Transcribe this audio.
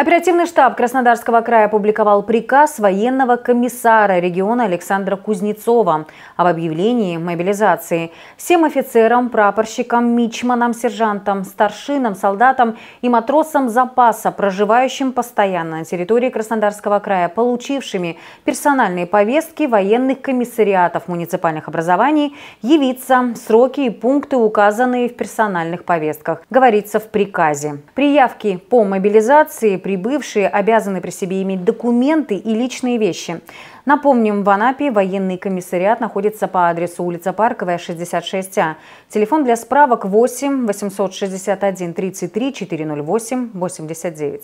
Оперативный штаб Краснодарского края опубликовал приказ военного комиссара региона Александра Кузнецова об объявлении мобилизации. Всем офицерам, прапорщикам, мичманам, сержантам, старшинам, солдатам и матросам запаса, проживающим постоянно на территории Краснодарского края, получившими персональные повестки военных комиссариатов муниципальных образований, явиться сроки и пункты, указанные в персональных повестках, говорится в приказе. При явке по мобилизации – прибывшие обязаны при себе иметь документы и личные вещи. Напомним, в Анапе военный комиссариат находится по адресу улица Парковая, 66А. Телефон для справок 8 861 33 408 89.